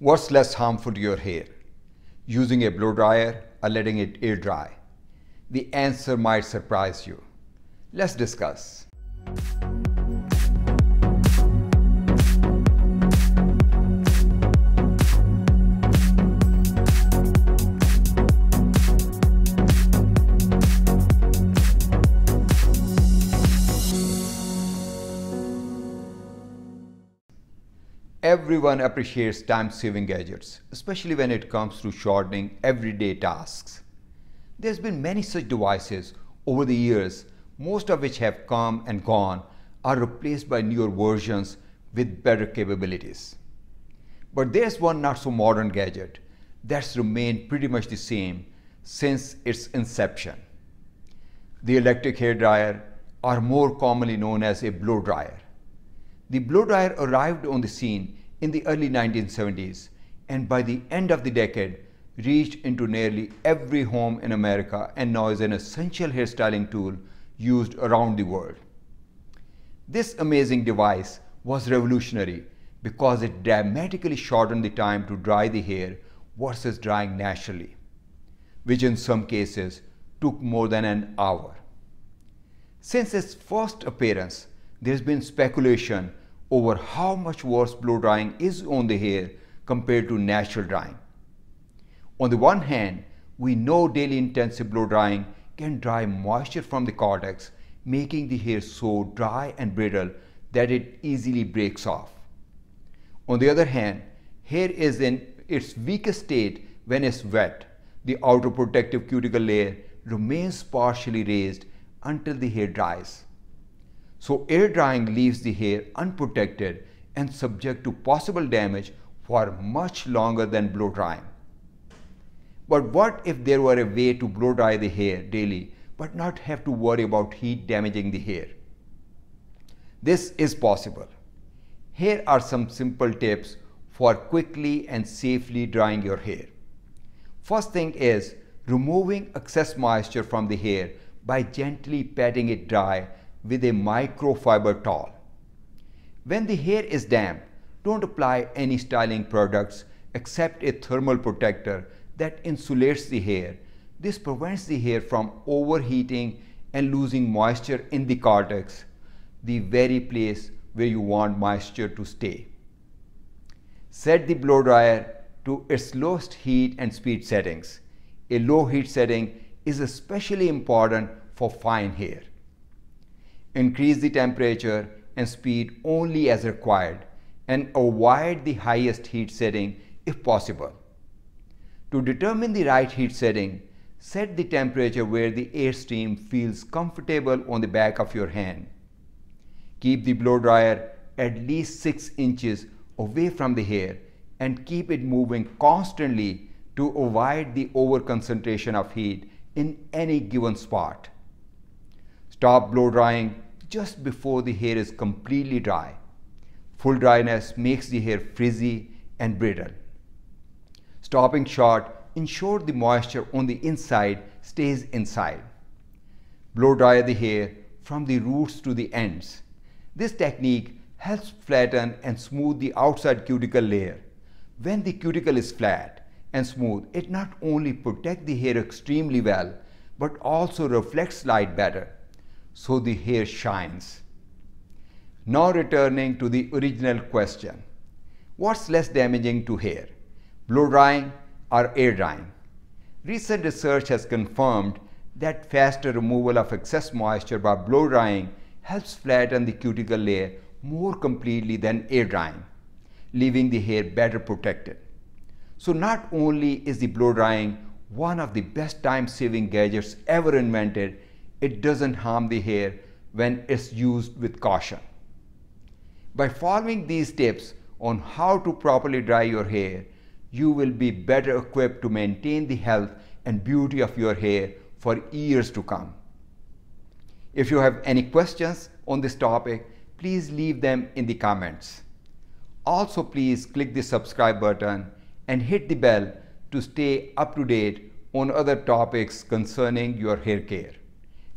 What's less harmful to your hair? Using a blow dryer or letting it air dry? The answer might surprise you. Let's discuss. everyone appreciates time-saving gadgets, especially when it comes to shortening everyday tasks. There's been many such devices over the years, most of which have come and gone, are replaced by newer versions with better capabilities. But there's one not so modern gadget that's remained pretty much the same since its inception. The electric hair dryer, or more commonly known as a blow dryer. The blow dryer arrived on the scene in the early 1970s and by the end of the decade reached into nearly every home in America and now is an essential hairstyling tool used around the world. This amazing device was revolutionary because it dramatically shortened the time to dry the hair versus drying naturally, which in some cases took more than an hour. Since its first appearance, there's been speculation over how much worse blow drying is on the hair compared to natural drying. On the one hand, we know daily intensive blow drying can dry moisture from the cortex, making the hair so dry and brittle that it easily breaks off. On the other hand, hair is in its weakest state when it's wet. The outer protective cuticle layer remains partially raised until the hair dries. So air drying leaves the hair unprotected and subject to possible damage for much longer than blow drying. But what if there were a way to blow dry the hair daily but not have to worry about heat damaging the hair? This is possible. Here are some simple tips for quickly and safely drying your hair. First thing is removing excess moisture from the hair by gently patting it dry with a microfiber towel. When the hair is damp, don't apply any styling products except a thermal protector that insulates the hair. This prevents the hair from overheating and losing moisture in the cortex, the very place where you want moisture to stay. Set the blow dryer to its lowest heat and speed settings. A low heat setting is especially important for fine hair increase the temperature and speed only as required, and avoid the highest heat setting if possible. To determine the right heat setting, set the temperature where the air stream feels comfortable on the back of your hand. Keep the blow dryer at least 6 inches away from the hair and keep it moving constantly to avoid the overconcentration of heat in any given spot. Stop blow drying just before the hair is completely dry. Full dryness makes the hair frizzy and brittle. Stopping short ensures the moisture on the inside stays inside. Blow dry the hair from the roots to the ends. This technique helps flatten and smooth the outside cuticle layer. When the cuticle is flat and smooth, it not only protects the hair extremely well, but also reflects light better so the hair shines. Now returning to the original question. What's less damaging to hair, blow drying or air drying? Recent research has confirmed that faster removal of excess moisture by blow drying helps flatten the cuticle layer more completely than air drying, leaving the hair better protected. So not only is the blow drying one of the best time saving gadgets ever invented it doesn't harm the hair when it's used with caution. By following these tips on how to properly dry your hair, you will be better equipped to maintain the health and beauty of your hair for years to come. If you have any questions on this topic, please leave them in the comments. Also, please click the subscribe button and hit the bell to stay up to date on other topics concerning your hair care.